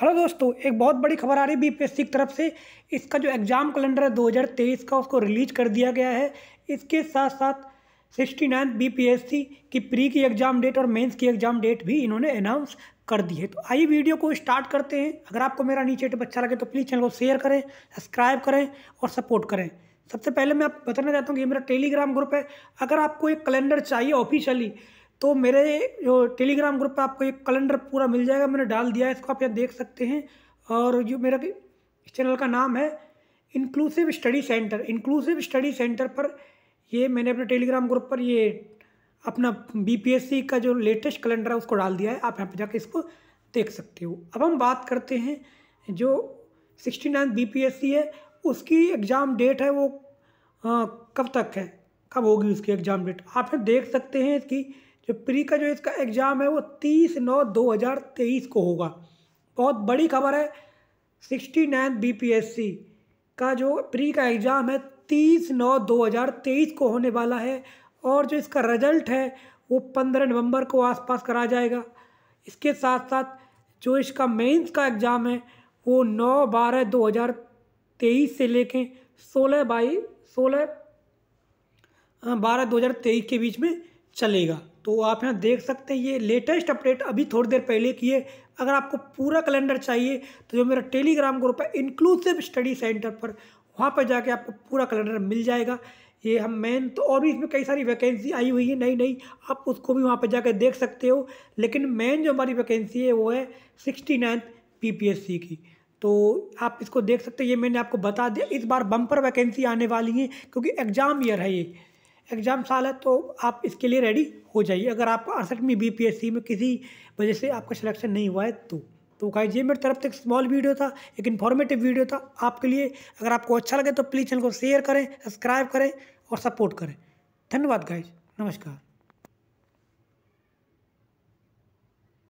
hello दोस्तों एक बहुत बड़ी खबर आ रही है बी की तरफ से इसका जो एग्ज़ाम कैलेंडर है दो का उसको रिलीज कर दिया गया है इसके साथ साथ सिक्सटी नाइन्थ बी की प्री की एग्ज़ाम डेट और मेंस की एग्ज़ाम डेट भी इन्होंने अनाउंस कर दी है तो आइए वीडियो को स्टार्ट करते हैं अगर आपको मेरा नीचे टिप अच्छा लगे तो प्लीज़ चैनल को शेयर करें सब्सक्राइब करें और सपोर्ट करें सबसे पहले मैं आप बताना चाहता हूँ कि मेरा टेलीग्राम ग्रुप है अगर आपको एक कैलेंडर चाहिए ऑफिशियली तो मेरे जो टेलीग्राम ग्रुप पर आपको एक कैलेंडर पूरा मिल जाएगा मैंने डाल दिया है इसको आप यहाँ देख सकते हैं और जो मेरा इस चैनल का नाम है inclusive study centre inclusive study centre पर ये मैंने अपने टेलीग्राम ग्रुप पर ये अपना बीपीएससी का जो लेटेस्ट कैलेंडर है उसको डाल दिया है आप यहाँ पर जाकर इसको देख सकते हो अब हम बात करते हैं जो सिक्सटी नाइन बी है उसकी एग्ज़ाम डेट है वो आ, कब तक है कब होगी उसकी एग्ज़ाम डेट आप देख सकते हैं इसकी जो प्री का जो इसका एग्ज़ाम है वो तीस नौ दो हज़ार तेईस को होगा बहुत बड़ी खबर है sixty nine B P S C का जो प्री का एग्ज़ाम है तीस नौ दो हज़ार तेईस को होने वाला है और जो इसका रिज़ल्ट है वो पंद्रह नवंबर को आसपास करा जाएगा इसके साथ साथ जो इसका मेंस का एग्ज़ाम है वो नौ बारह दो हज़ार तेईस से लेके सोलह बाई सोलह हाँ, बारह दो हज़ार तेईस के बीच में चलेगा तो आप यहाँ देख सकते हैं ये लेटेस्ट अपडेट अभी थोड़ी देर पहले की है अगर आपको पूरा कैलेंडर चाहिए तो जो मेरा टेलीग्राम ग्रुप है इंक्लूसिव स्टडी सेंटर पर वहाँ पर जाके आपको पूरा कैलेंडर मिल जाएगा ये हम मेन तो और भी इसमें कई सारी वैकेंसी आई हुई है नई नई आप उसको भी वहाँ पर जाकर देख सकते हो लेकिन मेन जो हमारी वैकेंसी है वो है सिक्सटी नाइन्थ पी की तो आप इसको देख सकते हैं ये मैंने आपको बता दिया इस बार बम्पर वैकेंसी आने वाली है क्योंकि एग्ज़ाम ईयर है ये एग्ज़ाम साल है तो आप इसके लिए रेडी हो जाइए अगर आपका अड़सठवीं बी पी एस सी में किसी वजह से आपका सिलेक्शन नहीं हुआ है तो तो गाइज ये मेरी तरफ से एक स्मॉल वीडियो था एक इन्फॉर्मेटिव वीडियो था आपके लिए अगर आपको अच्छा लगे तो प्लीज़ चैनल को शेयर करें सब्सक्राइब करें और सपोर्ट करें धन्यवाद गाइज नमस्कार